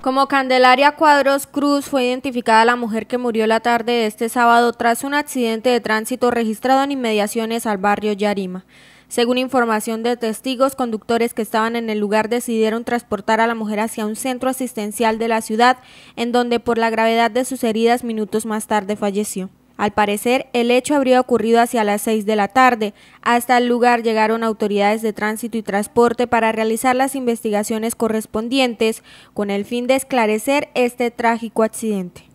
Como Candelaria Cuadros Cruz fue identificada la mujer que murió la tarde de este sábado tras un accidente de tránsito registrado en inmediaciones al barrio Yarima. Según información de testigos, conductores que estaban en el lugar decidieron transportar a la mujer hacia un centro asistencial de la ciudad, en donde por la gravedad de sus heridas minutos más tarde falleció. Al parecer, el hecho habría ocurrido hacia las 6 de la tarde. Hasta el lugar llegaron autoridades de tránsito y transporte para realizar las investigaciones correspondientes con el fin de esclarecer este trágico accidente.